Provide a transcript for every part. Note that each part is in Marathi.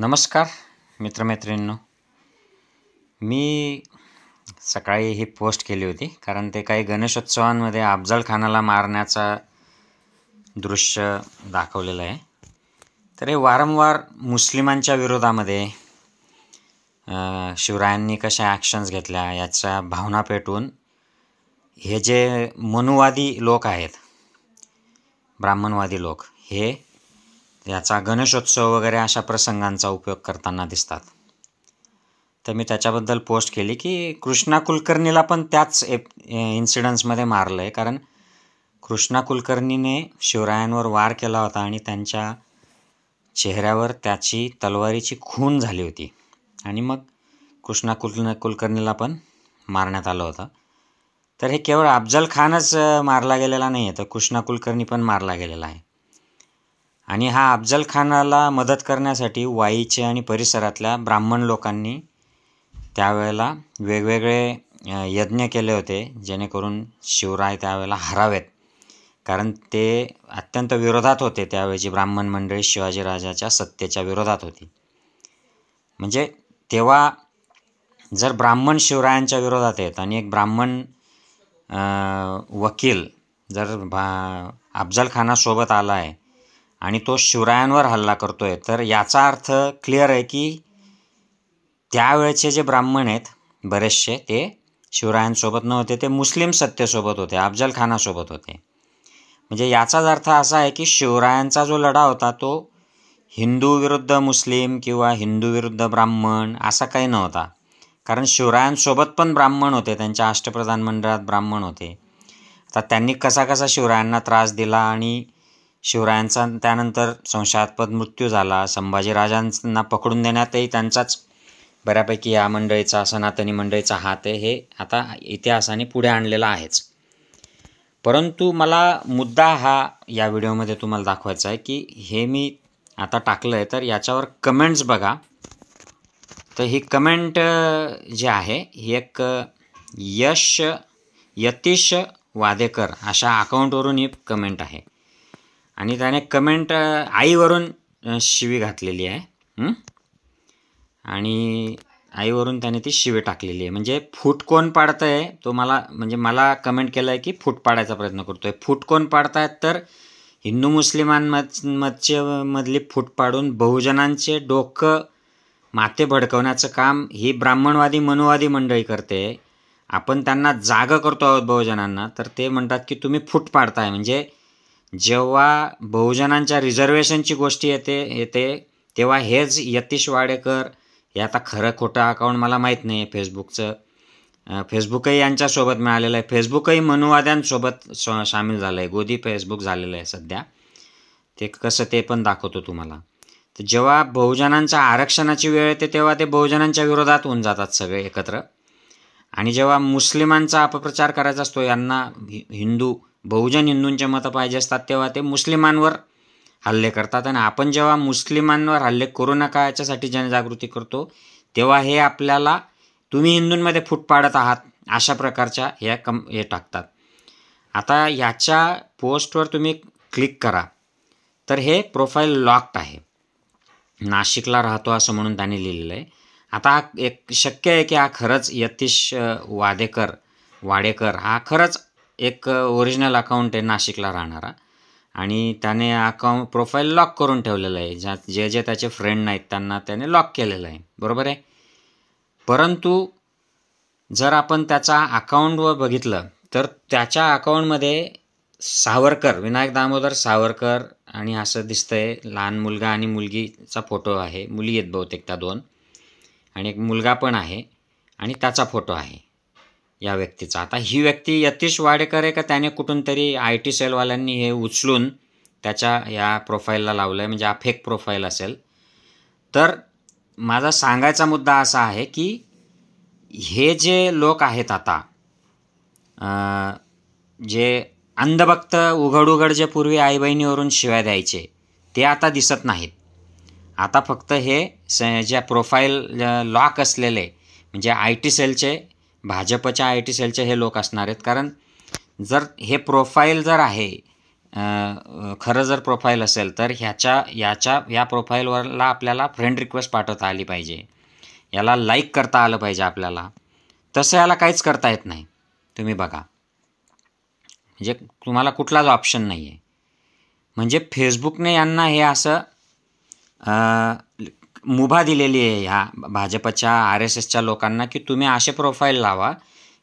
नमस्कार मित्रमैत्रिणींनो मी सकाळी ही पोस्ट केली होती कारण ते काही गणेशोत्सवांमध्ये अफजलखानाला मारण्याचा दृश्य दाखवलेलं आहे तर हे वारंवार मुस्लिमांच्या विरोधामध्ये शिवरायांनी कशा ॲक्शन्स घेतल्या याच्या भावना पेटून हे जे मनुवादी लोक आहेत ब्राह्मणवादी लोक हे याचा गणेशोत्सव वगैरे अशा प्रसंगांचा उपयोग करताना दिसतात तर मी त्याच्याबद्दल पोस्ट केली की कृष्णा कुलकर्णीला पण त्याच एप इन्सिडन्समध्ये मारलं आहे कारण कृष्णा कुलकर्णीने शिवरायांवर वार केला होता आणि त्यांच्या चेहऱ्यावर त्याची तलवारीची खून झाली होती आणि मग कृष्णा कुल कुलकर्णीला पण मारण्यात आलं होतं तर हे केवळ अफजल खानच मारला गेलेला नाही आहे तर कृष्णा कुलकर्णी पण मारला गेलेला आहे आणि हा अफजल खानाला मदत करण्यासाठी वाईचे आणि परिसरातल्या ब्राह्मण लोकांनी त्यावेळेला वेगवेगळे यज्ञ केले होते जेणेकरून शिवराय त्यावेळेला हरावेत कारण ते अत्यंत विरोधात होते त्यावेळेची ब्राह्मण मंडळी शिवाजीराजाच्या सत्तेच्या विरोधात होती म्हणजे तेव्हा जर ब्राह्मण शिवरायांच्या विरोधात आहेत आणि एक ब्राह्मण वकील जर भा अफजल खानासोबत आला आहे आणि तो शिवरायांवर हल्ला करतोय तर याचा अर्थ क्लिअर आहे की त्यावेळेचे जे ब्राह्मण आहेत बरेचसे ते शिवरायांसोबत नव्हते ते मुस्लिम सत्तेसोबत होते अफजल खानासोबत होते म्हणजे याचाच अर्थ असा आहे की शिवरायांचा जो लढा होता तो हिंदू विरुद्ध मुस्लिम किंवा हिंदू विरुद्ध ब्राह्मण असा काही नव्हता कारण शिवरायांसोबत पण ब्राह्मण होते त्यांच्या अष्टप्रधान मंडळात ब्राह्मण होते आता त्यांनी कसा कसा शिवरायांना त्रास दिला आणि शिवरायांचा त्यानंतर संशयास्पद मृत्यू झाला संभाजीराजांना पकडून देण्यातही त्यांचाच बऱ्यापैकी या मंडळीचा सनातनी मंडळीचा हात आहे हे आता इतिहासाने पुढे आणलेला आहेच परंतु मला मुद्दा हा या व्हिडिओमध्ये तुम्हाला दाखवायचा आहे की हे मी आता टाकलं आहे तर याच्यावर कमेंट्स बघा तर ही कमेंट जी आहे ही एक यश यतीश वादेकर अशा अकाउंटवरून ही कमेंट आहे आणि त्याने कमेंट आईवरून शिवी घातलेली आहे आणि आईवरून त्याने ती शिवी टाकलेली आहे म्हणजे फूट कोण पाडत आहे तो मला म्हणजे मला कमेंट केलं आहे की फूट पाडायचा प्रयत्न करतो आहे फूट कोण पाडतायत तर हिंदू मुस्लिमांमधचे मधली फूट पाडून बहुजनांचे डोकं माथे भडकवण्याचं काम ही ब्राह्मणवादी मनुवादी मंडळी करते आपण त्यांना जागं करतो आहोत बहुजनांना तर ते म्हणतात की तुम्ही फूट पाडताय म्हणजे जेव्हा बहुजनांच्या रिझर्वेशनची गोष्टी येते येते तेव्हा हेच यतीश वाडेकर हे आता खरं खोटं अकाउंट मला माहीत नाही आहे फेसबुकचं फेसबुकही यांच्यासोबत मिळालेलं आहे फेसबुकही मनुवाद्यांसोबत स सामील झालं आहे गोदी फेसबुक झालेलं आहे सध्या ते कसं ते पण दाखवतो तुम्हाला तर जेव्हा बहुजनांचा आरक्षणाची वेळ येते तेव्हा ते बहुजनांच्या विरोधात होऊन जातात सगळे एकत्र आणि जेव्हा मुस्लिमांचा अपप्रचार करायचा असतो यांना हिंदू बहुजन हिंदूंचे मतं पाहिजे असतात तेव्हा ते मुस्लिमांवर हल्ले करतात आणि आपण जेव्हा मुस्लिमांवर हल्ले करू नका जनजागृती करतो तेव्हा हे आपल्याला तुम्ही हिंदूंमध्ये फूट पाडत आहात अशा प्रकारच्या ह्या कम हे टाकतात आता याच्या पोस्टवर तुम्ही क्लिक करा तर हे प्रोफाईल लॉक्ड आहे नाशिकला राहतो असं म्हणून त्यांनी लिहिलेलं आहे आता एक शक्य आहे की हा खरंच यतीश वादेकर वाडेकर हा खरंच एक ओरिजिनल अकाउंट आहे नाशिकला राहणारा आणि त्याने अकाउंट प्रोफाईल लॉक करून ठेवलेलं आहे ज्या जे जे त्याचे फ्रेंड नाहीत त्यांना त्याने लॉक केलेलं आहे बरोबर आहे परंतु जर आपण त्याचा अकाउंटवर बघितलं तर त्याच्या अकाउंटमध्ये सावरकर विनायक दामोदर सावरकर आणि असं दिसतंय लहान मुलगा आणि मुलगीचा फोटो आहे मुली आहेत बहुतेक त्या दोन आणि एक मुलगा पण आहे आणि त्याचा फोटो आहे या व्यक्तीचा आता ही व्यक्ती यतीश वाडेकर आहे का त्याने कुठून तरी आय टी सेलवाल्यांनी हे उचलून त्याच्या या प्रोफाईलला लावलं आहे म्हणजे हा फेक प्रोफाईल असेल तर माझा सांगायचा मुद्दा असा आहे की हे जे लोक आहेत आता जे अंधभक्त उघड उघड जे पूर्वी आई बहिणीवरून शिवाय द्यायचे ते आता दिसत नाहीत आता फक्त हे स ज्या प्रोफाईल लॉक असलेले म्हणजे आय टी सेलचे भाजपच्या आय टी सेलचे हे लोक असणार आहेत कारण जर हे प्रोफाईल जर आहे खरं जर प्रोफाईल असेल तर ह्याच्या याच्या या प्रोफाईलवरला आपल्याला फ्रेंड रिक्वेस्ट पाठवता आली पाहिजे याला लाईक करता आलं पाहिजे आपल्याला तसं याला काहीच करता येत नाही तुम्ही बघा म्हणजे तुम्हाला कुठलाच ऑप्शन नाही आहे म्हणजे फेसबुकने यांना हे असं मुभा दिलेली आहे ह्या भाजपच्या आर एस एसच्या लोकांना की तुम्ही असे प्रोफाईल लावा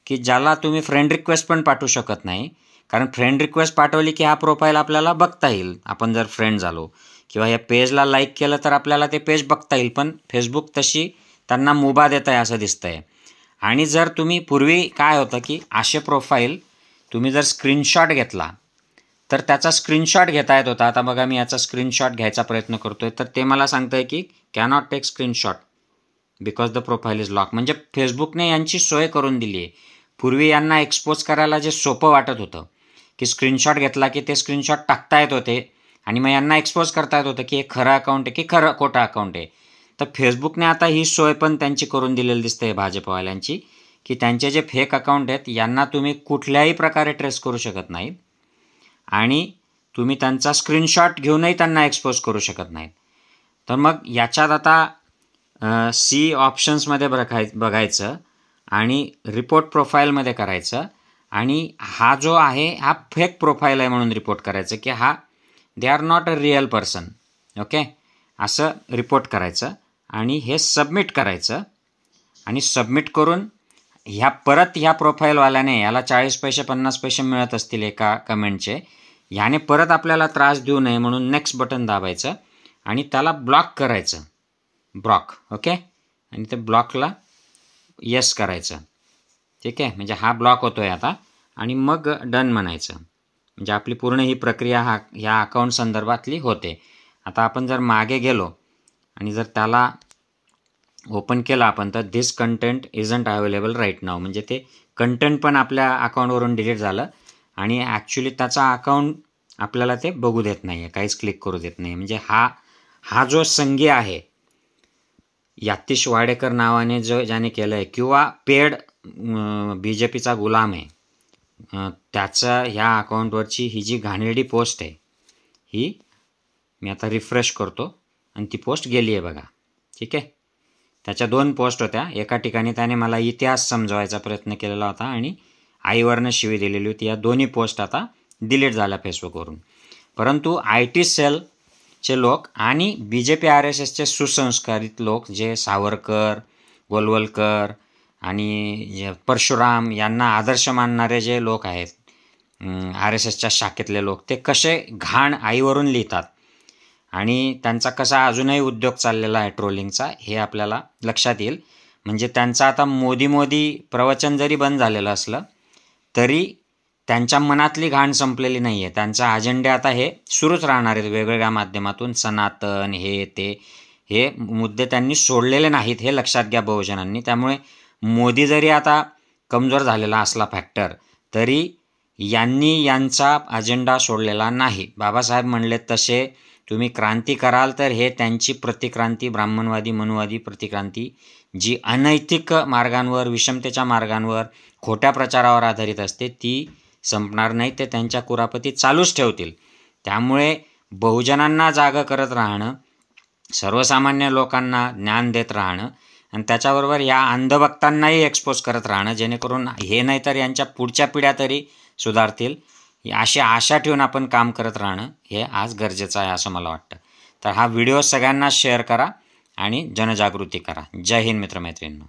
की ज्याला तुम्ही फ्रेंड रिक्वेस्ट पण पाठवू शकत नाही कारण फ्रेंड रिक्वेस्ट पाठवली की हा प्रोफाईल आपल्याला बघता येईल आपण जर फ्रेंड झालो किंवा या पेजला लाईक केलं तर आपल्याला ते पेज बघता येईल पण फेसबुक तशी त्यांना मुभा देत आहे असं दिसतं आहे आणि जर तुम्ही पूर्वी काय होतं की असे प्रोफाईल तुम्ही जर स्क्रीनशॉट घेतला तर त्याचा स्क्रीनशॉट घेता येत होता आता बघा मी याचा स्क्रीनशॉट घ्यायचा प्रयत्न करतो आहे तर ते मला सांगतं आहे की cannot take screenshot because the profile is lock म्हणजे फेसबुकने यांची सोय करून दिली आहे पूर्वी यांना एक्सपोज करायला जे सोपं वाटत होतं की स्क्रीनशॉट घेतला की ते स्क्रीनशॉट टाकता येत होते आणि मग यांना एक्सपोज करता येत होतं की हे खरं अकाउंट आहे की खरं खोटं अकाउंट आहे तर फेसबुकने आता ही सोय पण त्यांची करून दिलेली दिसते भाजपवाल्यांची की त्यांचे जे फेक अकाउंट आहेत यांना तुम्ही कुठल्याही प्रकारे ट्रेस करू शकत नाहीत आणि तुम्ही त्यांचा स्क्रीनशॉट घेऊनही त्यांना एक्सपोज करू शकत नाहीत तर मग याच्यात आता सी ऑप्शन्समध्ये बघाय बघायचं आणि रिपोर्ट प्रोफाईलमध्ये करायचं आणि हा जो आहे हा फेक प्रोफाईल आहे म्हणून रिपोर्ट करायचं की हा they are not a real person okay असं रिपोर्ट करायचं आणि हे सबमिट करायचं आणि सबमिट करून ह्या परत ह्या प्रोफाईलवाल्याने याला चाळीस पैसे पन्नास पैसे मिळत असतील एका कमेंटचे ह्याने परत आपल्याला त्रास देऊ नये म्हणून नेक्स्ट बटन दाबायचं आणि त्याला ब्लॉक करायचं ब्लॉक ओके आणि त्या ब्लॉकला यस करायचं ठीक आहे म्हणजे हा ब्लॉक होतो आहे आता आणि मग डन म्हणायचं म्हणजे आपली पूर्ण ही प्रक्रिया हा ह्या अकाउंट संदर्भातली होते आता आपण जर मागे गेलो आणि जर त्याला ओपन केलं आपण तर this content isn't available right नाव म्हणजे ते कंटेंट पण आपल्या अकाउंटवरून डिलीट झालं आणि ॲक्च्युली त्याचा अकाउंट आपल्याला ते बघू देत नाही आहे काहीच क्लिक करू देत नाही म्हणजे हा हा जो संघी आहे यातीश वाडेकर नावाने जो ज्याने केलं आहे किंवा पेड बी जे पीचा गुलाम आहे त्याचा ह्या अकाउंटवरची ही जी घाणेरडी पोस्ट आहे ही मी आता रिफ्रेश करतो आणि ती पोस्ट गेली आहे बघा ठीक आहे त्याच्या दोन पोस्ट होत्या एका ठिकाणी त्याने मला इतिहास समजवायचा प्रयत्न केलेला होता आणि आईवरनं शिवी दिलेली होती या दोन्ही पोस्ट आता डिलीट झाल्या फेसबुकवरून परंतु आय टी सेल चे लोक आणि B J P R S एसचे सुसंस्कारित लोक जे सावरकर गोलवलकर आणि परशुराम यांना आदर्श मानणारे जे लोक आहेत आर एस एसच्या शाखेतले लोक ते कसे घाण आईवरून लिहितात आणि त्यांचा कसा अजूनही उद्योग चाललेला आहे ट्रोलिंगचा हे आपल्याला लक्षात येईल म्हणजे त्यांचं आता मोदी मोदी प्रवचन जरी बंद झालेलं असलं तरी त्यांच्या मनातली घाण संपलेली नाही आहे त्यांचा अजेंडे आता हे सुरूच राहणार आहेत वेगवेगळ्या माध्यमातून सनातन हे ते हे मुद्दे त्यांनी सोडलेले नाहीत हे लक्षात घ्या बहुजनांनी त्यामुळे मोदी जरी आता कमजोर झालेला असला फॅक्टर तरी यांनी यांचा अजेंडा सोडलेला नाही बाबासाहेब म्हणले तसे तुम्ही क्रांती कराल तर हे त्यांची प्रतिक्रांती ब्राह्मणवादी मनुवादी प्रतिक्रांती जी अनैतिक मार्गांवर विषमतेच्या मार्गांवर खोट्या प्रचारावर आधारित असते ती संपणार नाही ते त्यांच्या कुरापती चालूच ठेवतील त्यामुळे बहुजनांना जागं करत राहणं सर्वसामान्य लोकांना ज्ञान देत राहणं आणि त्याच्याबरोबर या अंधभक्तांनाही एक्सपोज करत राहणं जेणेकरून हे नाही तर यांच्या पुढच्या पिढ्या तरी सुधारतील अशी आशा ठेवून आपण काम करत राहणं हे आज गरजेचं आहे असं मला वाटतं तर हा व्हिडिओ सगळ्यांना शेअर करा आणि जनजागृती करा जय हिंद मित्रमैत्रिणींनो